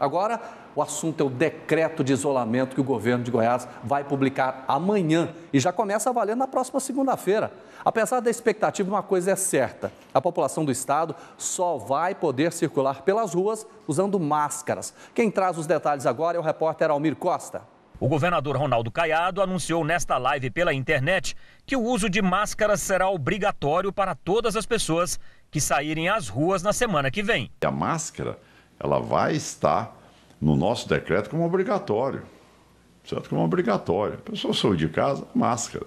Agora, o assunto é o decreto de isolamento que o governo de Goiás vai publicar amanhã e já começa a valer na próxima segunda-feira. Apesar da expectativa, uma coisa é certa: a população do estado só vai poder circular pelas ruas usando máscaras. Quem traz os detalhes agora é o repórter Almir Costa. O governador Ronaldo Caiado anunciou nesta live pela internet que o uso de máscaras será obrigatório para todas as pessoas que saírem às ruas na semana que vem. A máscara ela vai estar no nosso decreto como obrigatório. Certo? Como obrigatório. A pessoa saiu de casa, máscara.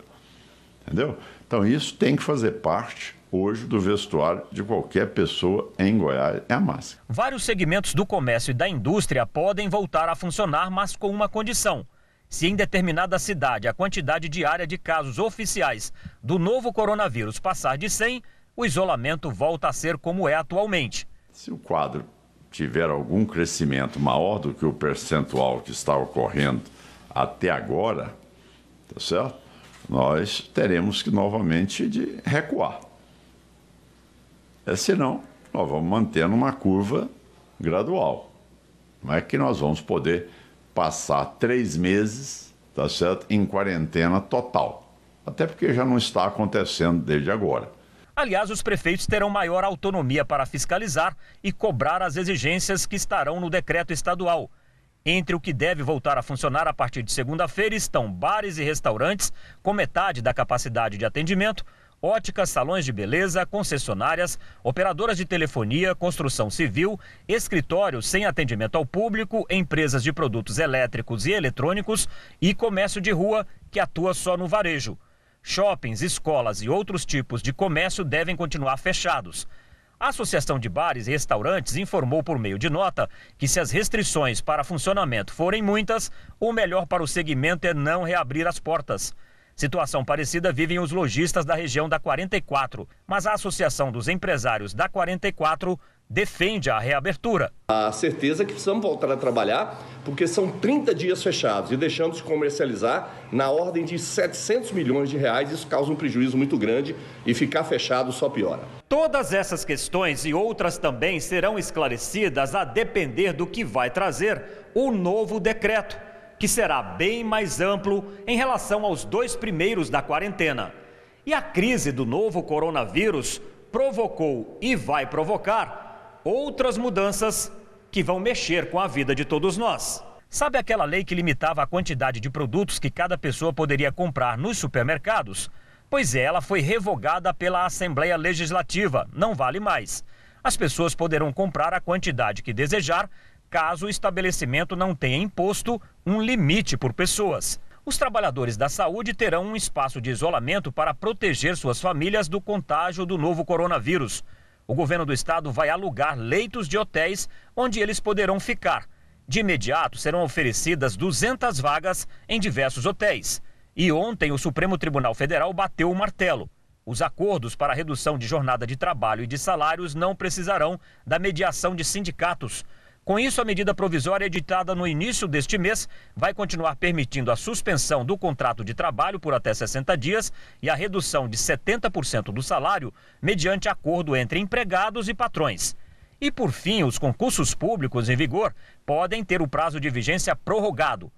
Entendeu? Então isso tem que fazer parte hoje do vestuário de qualquer pessoa em Goiás é a máscara. Vários segmentos do comércio e da indústria podem voltar a funcionar, mas com uma condição. Se em determinada cidade a quantidade diária de casos oficiais do novo coronavírus passar de 100, o isolamento volta a ser como é atualmente. Se o quadro tiver algum crescimento maior do que o percentual que está ocorrendo até agora, tá certo? Nós teremos que novamente de recuar. É senão, nós vamos manter uma curva gradual. Não é que nós vamos poder passar três meses, tá certo? Em quarentena total. Até porque já não está acontecendo desde agora. Aliás, os prefeitos terão maior autonomia para fiscalizar e cobrar as exigências que estarão no decreto estadual. Entre o que deve voltar a funcionar a partir de segunda-feira estão bares e restaurantes com metade da capacidade de atendimento, óticas, salões de beleza, concessionárias, operadoras de telefonia, construção civil, escritórios sem atendimento ao público, empresas de produtos elétricos e eletrônicos e comércio de rua que atua só no varejo. Shoppings, escolas e outros tipos de comércio devem continuar fechados. A Associação de Bares e Restaurantes informou por meio de nota que, se as restrições para funcionamento forem muitas, o melhor para o segmento é não reabrir as portas. Situação parecida vivem os lojistas da região da 44, mas a Associação dos Empresários da 44 defende a reabertura. A certeza é que precisamos voltar a trabalhar, porque são 30 dias fechados e deixamos de comercializar na ordem de 700 milhões de reais. Isso causa um prejuízo muito grande e ficar fechado só piora. Todas essas questões e outras também serão esclarecidas a depender do que vai trazer o novo decreto, que será bem mais amplo em relação aos dois primeiros da quarentena. E a crise do novo coronavírus provocou e vai provocar outras mudanças que vão mexer com a vida de todos nós. Sabe aquela lei que limitava a quantidade de produtos que cada pessoa poderia comprar nos supermercados? Pois é, ela foi revogada pela Assembleia Legislativa, não vale mais. As pessoas poderão comprar a quantidade que desejar, caso o estabelecimento não tenha imposto um limite por pessoas os trabalhadores da saúde terão um espaço de isolamento para proteger suas famílias do contágio do novo coronavírus o governo do estado vai alugar leitos de hotéis onde eles poderão ficar. De imediato serão oferecidas 200 vagas em diversos hotéis. E ontem o Supremo Tribunal Federal bateu o martelo. Os acordos para redução de jornada de trabalho e de salários não precisarão da mediação de sindicatos. Com isso, a medida provisória editada no início deste mês vai continuar permitindo a suspensão do contrato de trabalho por até 60 dias e a redução de 70% do salário mediante acordo entre empregados e patrões. E por fim, os concursos públicos em vigor podem ter o prazo de vigência prorrogado,